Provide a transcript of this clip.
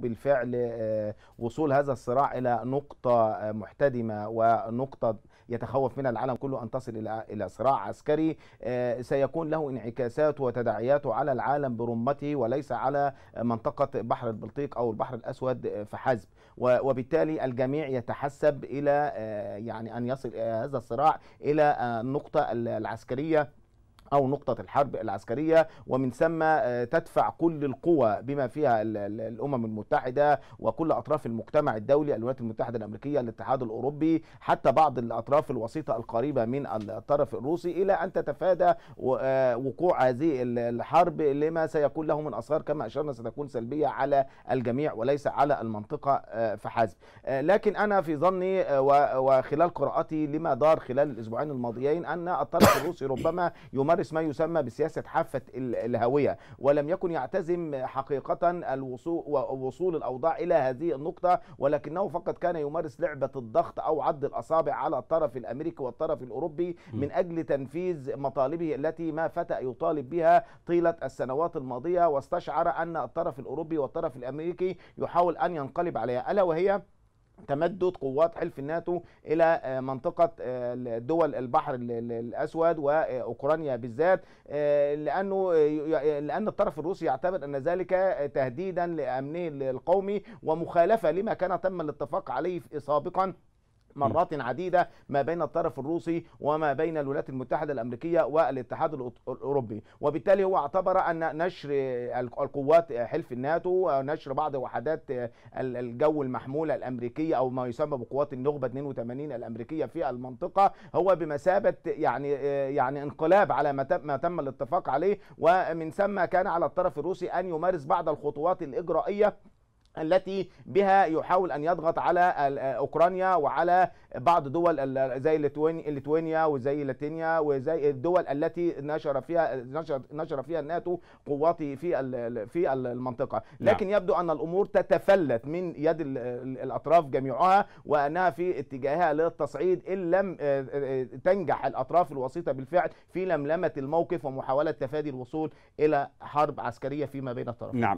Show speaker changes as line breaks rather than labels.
بالفعل آه، وصول هذا الصراع الى نقطه آه، محتدمه ونقطه يتخوف منها العالم كله ان تصل الى الى صراع عسكري آه، سيكون له انعكاسات وتداعيات على العالم برمته وليس على منطقه بحر البلطيق او البحر الاسود فحسب وبالتالي الجميع يتحسب الى يعني ان يصل هذا الصراع الى النقطه العسكريه أو نقطة الحرب العسكرية ومن ثم آه، تدفع كل القوى بما فيها الأمم المتحدة وكل أطراف المجتمع الدولي الولايات المتحدة الأمريكية الاتحاد الأوروبي حتى بعض الأطراف الوسيطة القريبة من الطرف الروسي إلى أن تتفادى آه، وقوع هذه الحرب لما سيكون له من أثار كما أشرنا ستكون سلبية على الجميع وليس على المنطقة آه، فحسب لكن أنا في ظني وخلال قراءتي لما دار خلال الأسبوعين الماضيين أن الطرف الروسي ربما يمر يمارس ما يسمى بسياسة حافة الهوية ولم يكن يعتزم حقيقة الوصول ووصول الأوضاع إلى هذه النقطة ولكنه فقط كان يمارس لعبة الضغط أو عد الأصابع على الطرف الأمريكي والطرف الأوروبي من أجل تنفيذ مطالبه التي ما فتأ يطالب بها طيلة السنوات الماضية واستشعر أن الطرف الأوروبي والطرف الأمريكي يحاول أن ينقلب عليها ألا وهي تمدد قوات حلف الناتو الى آه، منطقه آه، دول البحر الاسود واوكرانيا بالذات آه، لانه لان الطرف الروسي يعتبر ان ذلك تهديدا لامنه القومي ومخالفه لما كان تم الاتفاق عليه سابقا مرات عديدة ما بين الطرف الروسي وما بين الولايات المتحدة الأمريكية والاتحاد الأوروبي وبالتالي هو اعتبر أن نشر القوات حلف الناتو نشر بعض وحدات الجو المحمولة الأمريكية أو ما يسمى بقوات النخبة 82 الأمريكية في المنطقة هو بمثابة يعني يعني انقلاب على ما تم الاتفاق عليه ومن ثم كان على الطرف الروسي أن يمارس بعض الخطوات الإجرائية التي بها يحاول ان يضغط على آه، اوكرانيا وعلى بعض دول آه، زي ليتوانيا وزي لاتينيا وزي الدول التي نشر فيها نشر نشر فيها الناتو قواته في في المنطقه نعم. لكن يبدو ان الامور تتفلت من يد الاطراف جميعها وانها في اتجاهها للتصعيد ان لم آه، تنجح الاطراف الوسيطه بالفعل في لملمه الموقف ومحاوله تفادي الوصول الى حرب عسكريه فيما بين الطرفين نعم.